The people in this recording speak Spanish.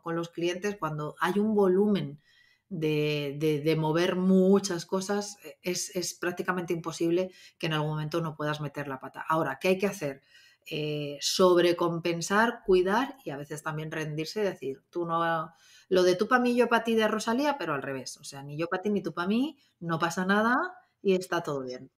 con los clientes cuando hay un volumen de, mover muchas cosas, eh, es, prácticamente imposible que en algún momento no puedas meter la pata. Ahora, ¿qué hay que hacer? Eh, sobrecompensar, cuidar y a veces también rendirse y decir, tú no, lo de tú para mí, yo para ti de Rosalía, pero al revés, o sea, ni yo para ti ni tú para mí, no pasa nada y está todo bien.